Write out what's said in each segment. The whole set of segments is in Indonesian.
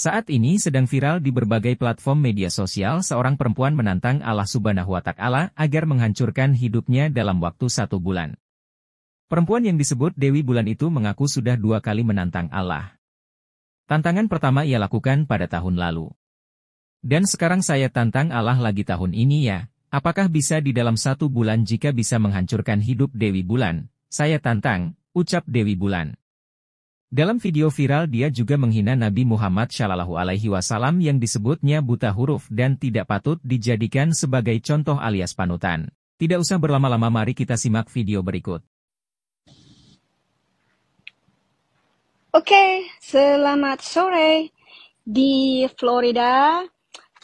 Saat ini sedang viral di berbagai platform media sosial seorang perempuan menantang Allah subhanahu wa ta'ala agar menghancurkan hidupnya dalam waktu satu bulan. Perempuan yang disebut Dewi Bulan itu mengaku sudah dua kali menantang Allah. Tantangan pertama ia lakukan pada tahun lalu. Dan sekarang saya tantang Allah lagi tahun ini ya, apakah bisa di dalam satu bulan jika bisa menghancurkan hidup Dewi Bulan? Saya tantang, ucap Dewi Bulan. Dalam video viral dia juga menghina Nabi Muhammad Shallallahu Alaihi Wasallam yang disebutnya buta huruf dan tidak patut dijadikan sebagai contoh alias panutan. Tidak usah berlama-lama mari kita simak video berikut. Oke, selamat sore di Florida.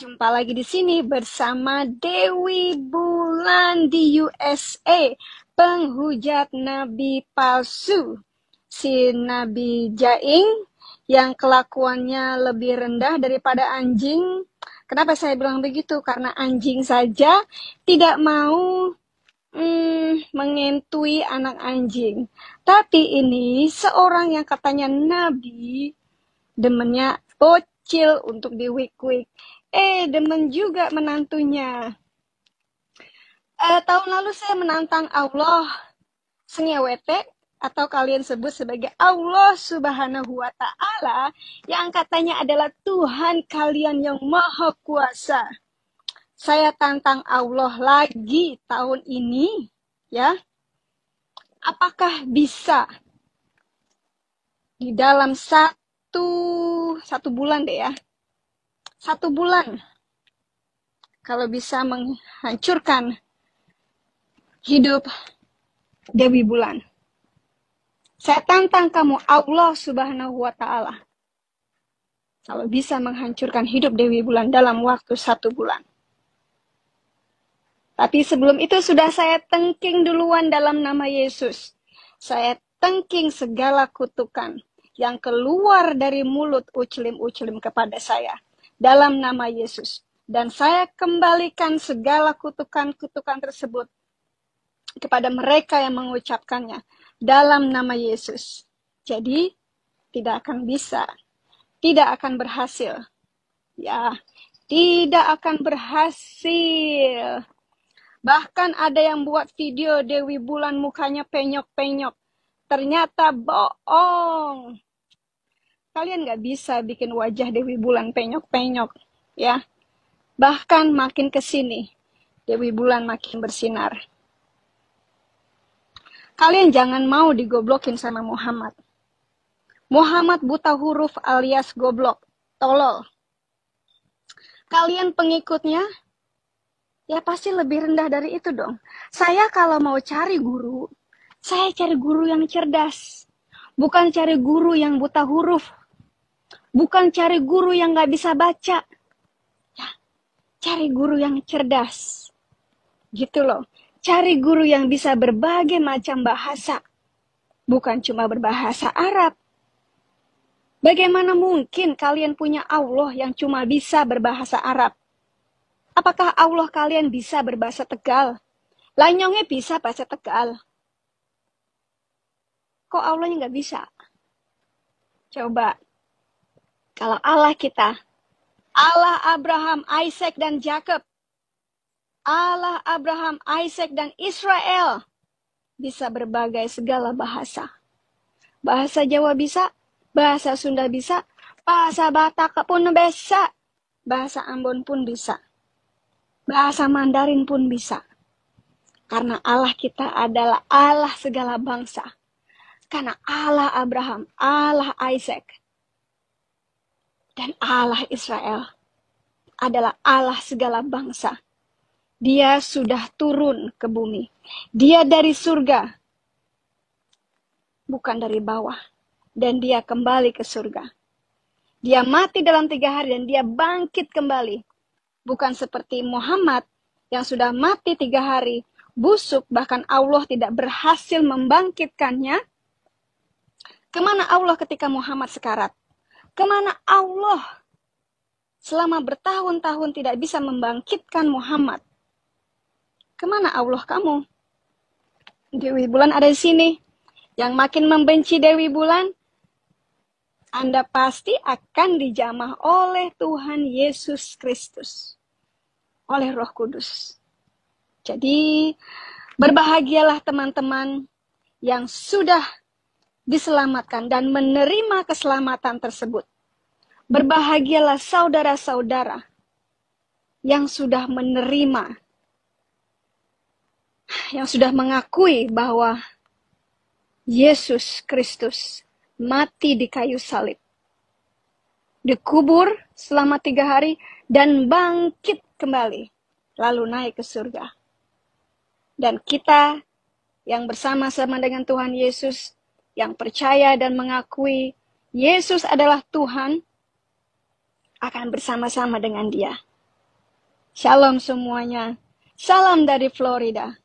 Jumpa lagi di sini bersama Dewi Bulan di USA, penghujat Nabi palsu si Nabi Jaing yang kelakuannya lebih rendah daripada anjing. Kenapa saya bilang begitu? Karena anjing saja tidak mau hmm, mengentui anak anjing. Tapi ini seorang yang katanya Nabi demennya bocil untuk di wik Eh, demen juga menantunya. Uh, tahun lalu saya menantang Allah sengewetek, atau kalian sebut sebagai Allah Subhanahu wa taala yang katanya adalah Tuhan kalian yang maha kuasa. Saya tantang Allah lagi tahun ini, ya. Apakah bisa di dalam satu satu bulan deh ya. Satu bulan kalau bisa menghancurkan hidup Dewi Bulan. Saya tantang kamu Allah Subhanahu wa taala. Kalau bisa menghancurkan hidup Dewi Bulan dalam waktu satu bulan. Tapi sebelum itu sudah saya tengking duluan dalam nama Yesus. Saya tengking segala kutukan yang keluar dari mulut uclim-uclim kepada saya. Dalam nama Yesus. Dan saya kembalikan segala kutukan-kutukan tersebut kepada mereka yang mengucapkannya dalam nama Yesus. Jadi, tidak akan bisa, tidak akan berhasil. Ya, tidak akan berhasil. Bahkan ada yang buat video Dewi Bulan mukanya penyok-penyok. Ternyata bohong. Kalian nggak bisa bikin wajah Dewi Bulan penyok-penyok, ya. Bahkan makin ke sini, Dewi Bulan makin bersinar. Kalian jangan mau digoblokin sama Muhammad. Muhammad buta huruf alias goblok, tolol. Kalian pengikutnya ya pasti lebih rendah dari itu dong. Saya kalau mau cari guru, saya cari guru yang cerdas. Bukan cari guru yang buta huruf. Bukan cari guru yang gak bisa baca. Ya, cari guru yang cerdas. Gitu loh. Cari guru yang bisa berbagai macam bahasa, bukan cuma berbahasa Arab. Bagaimana mungkin kalian punya Allah yang cuma bisa berbahasa Arab? Apakah Allah kalian bisa berbahasa Tegal? Lanyongnya bisa bahasa Tegal. Kok Allahnya nggak bisa? Coba, kalau Allah kita, Allah Abraham, Isaac, dan Jacob, Allah Abraham, Isaac, dan Israel bisa berbagai segala bahasa. Bahasa Jawa bisa, bahasa Sunda bisa, bahasa Batak pun bisa, bahasa Ambon pun bisa. Bahasa Mandarin pun bisa. Karena Allah kita adalah Allah segala bangsa. Karena Allah Abraham, Allah Isaac, dan Allah Israel adalah Allah segala bangsa. Dia sudah turun ke bumi. Dia dari surga, bukan dari bawah. Dan dia kembali ke surga. Dia mati dalam tiga hari dan dia bangkit kembali. Bukan seperti Muhammad yang sudah mati tiga hari, busuk, bahkan Allah tidak berhasil membangkitkannya. Kemana Allah ketika Muhammad sekarat? Kemana Allah selama bertahun-tahun tidak bisa membangkitkan Muhammad? Kemana Allah kamu? Dewi Bulan ada di sini. Yang makin membenci Dewi Bulan, Anda pasti akan dijamah oleh Tuhan Yesus Kristus, oleh Roh Kudus. Jadi, berbahagialah teman-teman yang sudah diselamatkan dan menerima keselamatan tersebut. Berbahagialah saudara-saudara yang sudah menerima yang sudah mengakui bahwa Yesus Kristus mati di kayu salib, dikubur selama tiga hari, dan bangkit kembali, lalu naik ke surga. Dan kita yang bersama-sama dengan Tuhan Yesus, yang percaya dan mengakui Yesus adalah Tuhan, akan bersama-sama dengan Dia. Shalom semuanya. Salam dari Florida.